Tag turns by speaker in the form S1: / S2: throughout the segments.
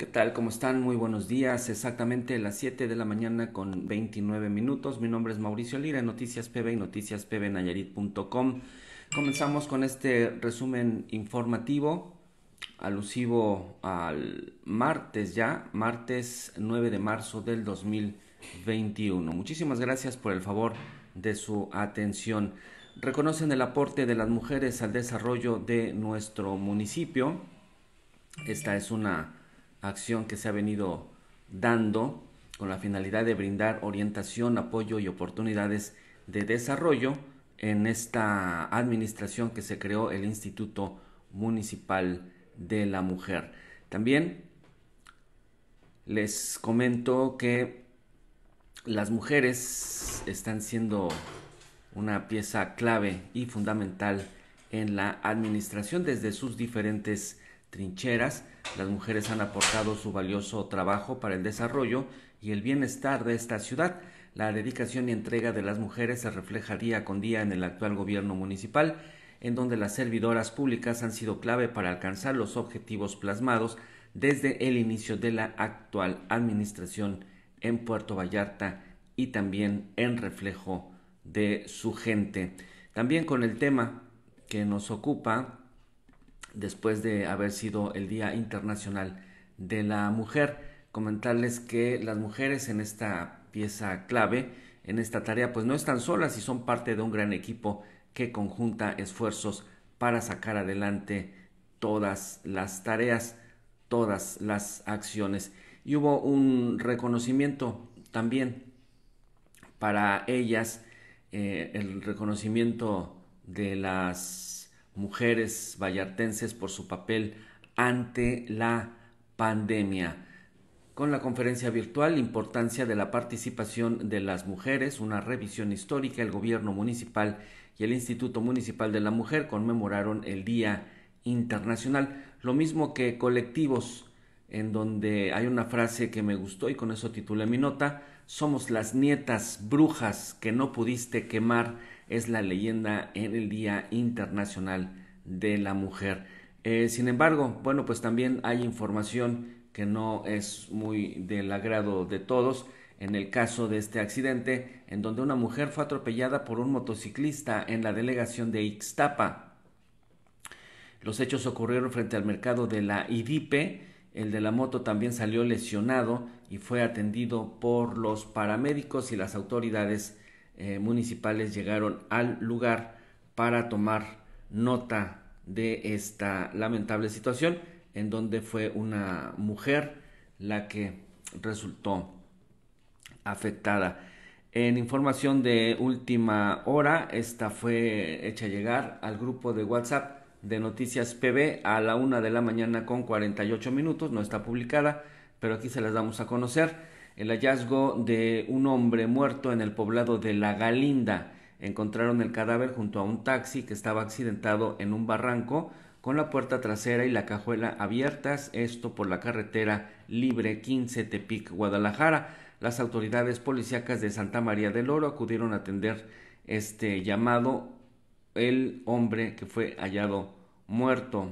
S1: ¿Qué tal? ¿Cómo están? Muy buenos días. Exactamente las 7 de la mañana con 29 minutos. Mi nombre es Mauricio Lira, Noticias PB y Noticias puntocom. Comenzamos con este resumen informativo alusivo al martes ya, martes 9 de marzo del 2021. Muchísimas gracias por el favor de su atención. Reconocen el aporte de las mujeres al desarrollo de nuestro municipio. Esta es una acción que se ha venido dando con la finalidad de brindar orientación, apoyo y oportunidades de desarrollo en esta administración que se creó el Instituto Municipal de la Mujer. También les comento que las mujeres están siendo una pieza clave y fundamental en la administración desde sus diferentes trincheras, las mujeres han aportado su valioso trabajo para el desarrollo y el bienestar de esta ciudad. La dedicación y entrega de las mujeres se refleja día con día en el actual gobierno municipal, en donde las servidoras públicas han sido clave para alcanzar los objetivos plasmados desde el inicio de la actual administración en Puerto Vallarta y también en reflejo de su gente. También con el tema que nos ocupa, después de haber sido el Día Internacional de la Mujer. Comentarles que las mujeres en esta pieza clave, en esta tarea, pues no están solas y son parte de un gran equipo que conjunta esfuerzos para sacar adelante todas las tareas, todas las acciones. Y hubo un reconocimiento también para ellas, eh, el reconocimiento de las mujeres vallartenses por su papel ante la pandemia. Con la conferencia virtual Importancia de la participación de las mujeres, una revisión histórica, el gobierno municipal y el Instituto Municipal de la Mujer conmemoraron el Día Internacional, lo mismo que colectivos en donde hay una frase que me gustó y con eso titulé mi nota, somos las nietas brujas que no pudiste quemar. Es la leyenda en el Día Internacional de la Mujer. Eh, sin embargo, bueno, pues también hay información que no es muy del agrado de todos en el caso de este accidente en donde una mujer fue atropellada por un motociclista en la delegación de Ixtapa. Los hechos ocurrieron frente al mercado de la IDIPE el de la moto también salió lesionado y fue atendido por los paramédicos y las autoridades eh, municipales llegaron al lugar para tomar nota de esta lamentable situación en donde fue una mujer la que resultó afectada. En información de última hora, esta fue hecha llegar al grupo de WhatsApp de Noticias PB a la una de la mañana con 48 minutos. No está publicada, pero aquí se las damos a conocer. El hallazgo de un hombre muerto en el poblado de La Galinda. Encontraron el cadáver junto a un taxi que estaba accidentado en un barranco con la puerta trasera y la cajuela abiertas, esto por la carretera libre 15 Tepic, Guadalajara. Las autoridades policíacas de Santa María del Oro acudieron a atender este llamado el hombre que fue hallado muerto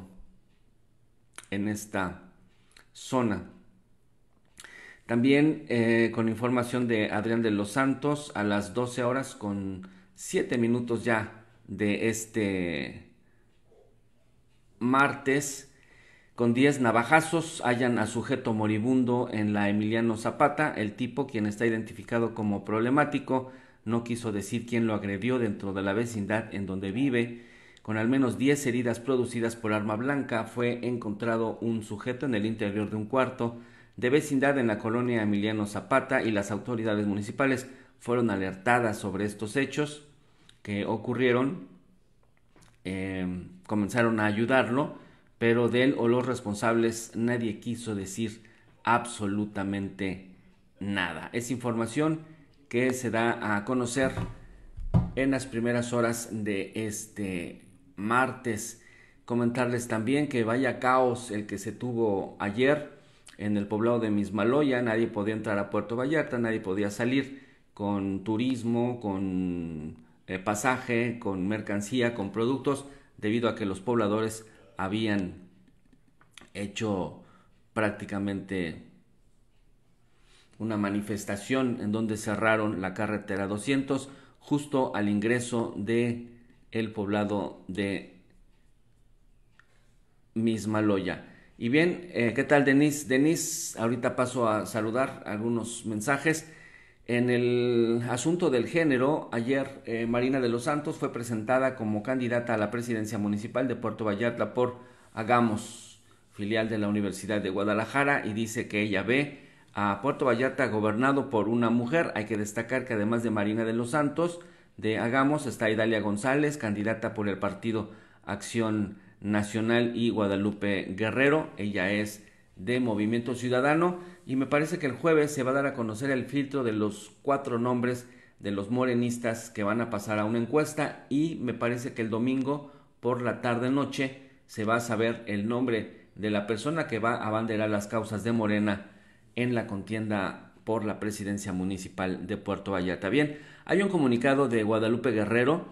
S1: en esta zona. También eh, con información de Adrián de los Santos a las 12 horas con 7 minutos ya de este martes con 10 navajazos hallan a sujeto moribundo en la Emiliano Zapata, el tipo quien está identificado como problemático no quiso decir quién lo agredió dentro de la vecindad en donde vive. Con al menos 10 heridas producidas por arma blanca fue encontrado un sujeto en el interior de un cuarto de vecindad en la colonia Emiliano Zapata y las autoridades municipales fueron alertadas sobre estos hechos que ocurrieron. Em, comenzaron a ayudarlo, pero de él o los responsables nadie quiso decir absolutamente nada. Es información que se da a conocer en las primeras horas de este martes. Comentarles también que vaya caos el que se tuvo ayer en el poblado de Mismaloya, nadie podía entrar a Puerto Vallarta, nadie podía salir con turismo, con eh, pasaje, con mercancía, con productos, debido a que los pobladores habían hecho prácticamente una manifestación en donde cerraron la carretera 200 justo al ingreso de el poblado de Mismaloya. Y bien, eh, ¿qué tal Denise? Denise, ahorita paso a saludar algunos mensajes. En el asunto del género, ayer eh, Marina de los Santos fue presentada como candidata a la presidencia municipal de Puerto Vallarta por Hagamos, filial de la Universidad de Guadalajara, y dice que ella ve a Puerto Vallarta gobernado por una mujer. Hay que destacar que además de Marina de los Santos, de Hagamos, está Idalia González, candidata por el partido Acción Nacional y Guadalupe Guerrero. Ella es de Movimiento Ciudadano y me parece que el jueves se va a dar a conocer el filtro de los cuatro nombres de los morenistas que van a pasar a una encuesta y me parece que el domingo por la tarde noche se va a saber el nombre de la persona que va a abanderar las causas de Morena en la contienda por la presidencia municipal de Puerto Vallarta. Bien, hay un comunicado de Guadalupe Guerrero,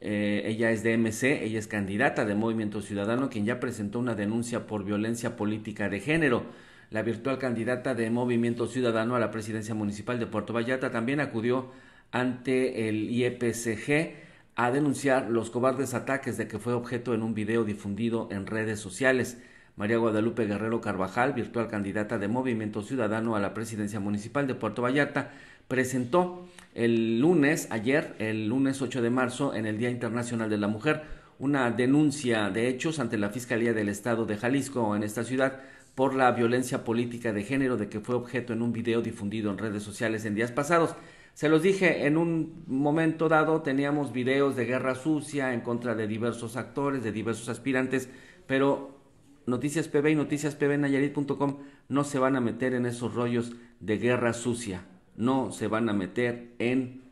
S1: eh, ella es de MC, ella es candidata de Movimiento Ciudadano, quien ya presentó una denuncia por violencia política de género. La virtual candidata de Movimiento Ciudadano a la presidencia municipal de Puerto Vallarta también acudió ante el IEPCG a denunciar los cobardes ataques de que fue objeto en un video difundido en redes sociales. María Guadalupe Guerrero Carvajal, virtual candidata de Movimiento Ciudadano a la presidencia municipal de Puerto Vallarta, presentó el lunes, ayer, el lunes 8 de marzo, en el Día Internacional de la Mujer, una denuncia de hechos ante la Fiscalía del Estado de Jalisco en esta ciudad por la violencia política de género de que fue objeto en un video difundido en redes sociales en días pasados. Se los dije, en un momento dado teníamos videos de guerra sucia en contra de diversos actores, de diversos aspirantes, pero Noticias PB y Noticias no se van a meter en esos rollos de guerra sucia, no se van a meter en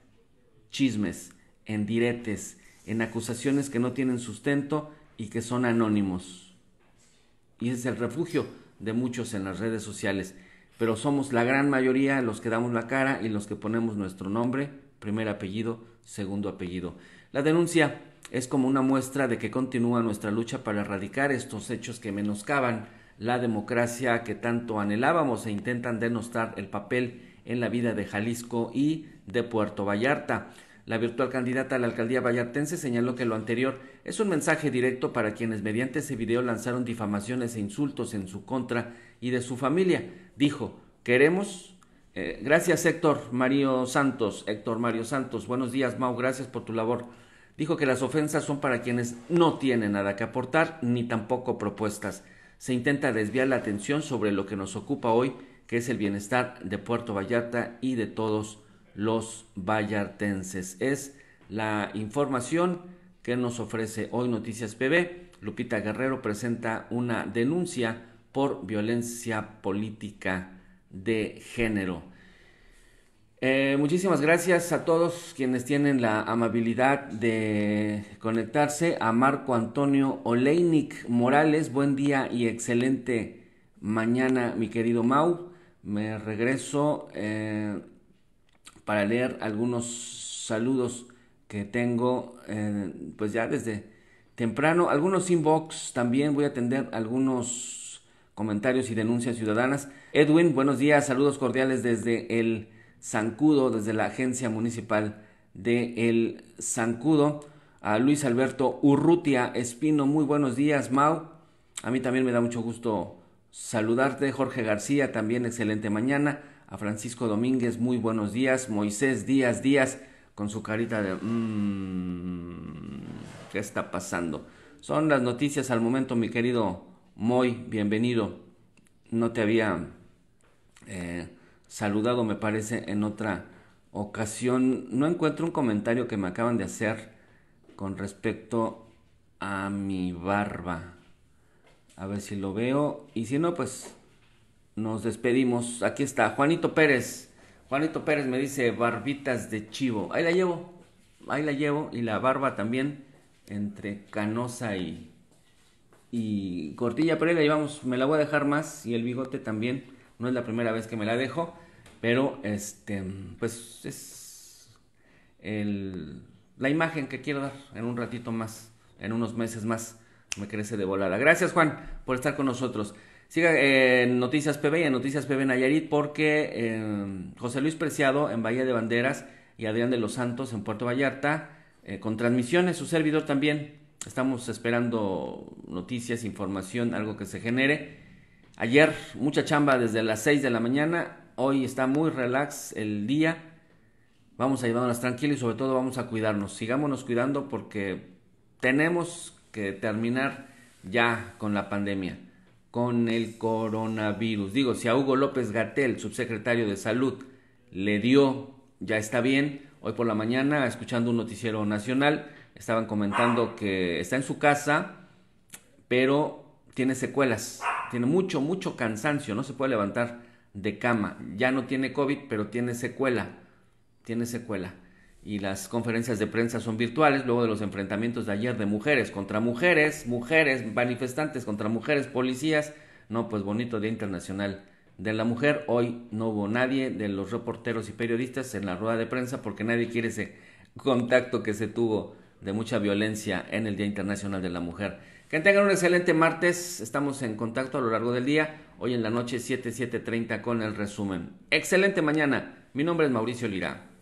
S1: chismes, en diretes, en acusaciones que no tienen sustento y que son anónimos. Y es el refugio de muchos en las redes sociales, pero somos la gran mayoría los que damos la cara y los que ponemos nuestro nombre, primer apellido, segundo apellido. La denuncia es como una muestra de que continúa nuestra lucha para erradicar estos hechos que menoscaban la democracia que tanto anhelábamos e intentan denostar el papel en la vida de Jalisco y de Puerto Vallarta. La virtual candidata a la alcaldía vallartense señaló que lo anterior es un mensaje directo para quienes mediante ese video lanzaron difamaciones e insultos en su contra y de su familia. Dijo, queremos... Eh, gracias Héctor Mario Santos, Héctor Mario Santos, buenos días Mau, gracias por tu labor. Dijo que las ofensas son para quienes no tienen nada que aportar ni tampoco propuestas. Se intenta desviar la atención sobre lo que nos ocupa hoy, que es el bienestar de Puerto Vallarta y de todos los vallartenses. Es la información que nos ofrece hoy Noticias PB. Lupita Guerrero presenta una denuncia por violencia política de género. Eh, muchísimas gracias a todos quienes tienen la amabilidad de conectarse. A Marco Antonio Oleinik Morales, buen día y excelente mañana, mi querido Mau. Me regreso eh, para leer algunos saludos que tengo, eh, pues ya desde temprano. Algunos inbox también voy a atender algunos comentarios y denuncias ciudadanas. Edwin, buenos días, saludos cordiales desde el Zancudo, desde la Agencia Municipal de El Zancudo. A Luis Alberto Urrutia Espino, muy buenos días, Mau. A mí también me da mucho gusto saludarte. Jorge García, también excelente mañana. A Francisco Domínguez, muy buenos días. Moisés Díaz Díaz, con su carita de... Mm, ¿Qué está pasando? Son las noticias al momento, mi querido Moy. Bienvenido. No te había... Eh, saludado, me parece, en otra ocasión. No encuentro un comentario que me acaban de hacer con respecto a mi barba. A ver si lo veo. Y si no, pues nos despedimos. Aquí está, Juanito Pérez. Juanito Pérez me dice barbitas de chivo. Ahí la llevo. Ahí la llevo. Y la barba también entre canosa y, y cortilla. Pero ahí la llevamos. Me la voy a dejar más. Y el bigote también. No es la primera vez que me la dejo. Pero, este, pues es la imagen que quiero dar en un ratito más, en unos meses más. Me crece de volada. Gracias, Juan, por estar con nosotros. Siga eh, en Noticias PB y en Noticias PB Nayarit porque eh, José Luis Preciado en Bahía de Banderas y Adrián de los Santos en Puerto Vallarta eh, con transmisiones, su servidor también. Estamos esperando noticias, información, algo que se genere. Ayer mucha chamba desde las 6 de la mañana Hoy está muy relax el día. Vamos a llevarnos tranquilos y sobre todo vamos a cuidarnos. Sigámonos cuidando porque tenemos que terminar ya con la pandemia, con el coronavirus. Digo, si a Hugo López Gatel, subsecretario de Salud, le dio, ya está bien. Hoy por la mañana, escuchando un noticiero nacional, estaban comentando que está en su casa, pero tiene secuelas, tiene mucho, mucho cansancio, no se puede levantar de cama. Ya no tiene COVID, pero tiene secuela. Tiene secuela. Y las conferencias de prensa son virtuales, luego de los enfrentamientos de ayer de mujeres contra mujeres, mujeres, manifestantes contra mujeres, policías. No, pues bonito Día Internacional de la Mujer. Hoy no hubo nadie de los reporteros y periodistas en la rueda de prensa porque nadie quiere ese contacto que se tuvo de mucha violencia en el Día Internacional de la Mujer. Que tengan un excelente martes. Estamos en contacto a lo largo del día. Hoy en la noche 7, 7.30 con el resumen. Excelente mañana. Mi nombre es Mauricio Lira.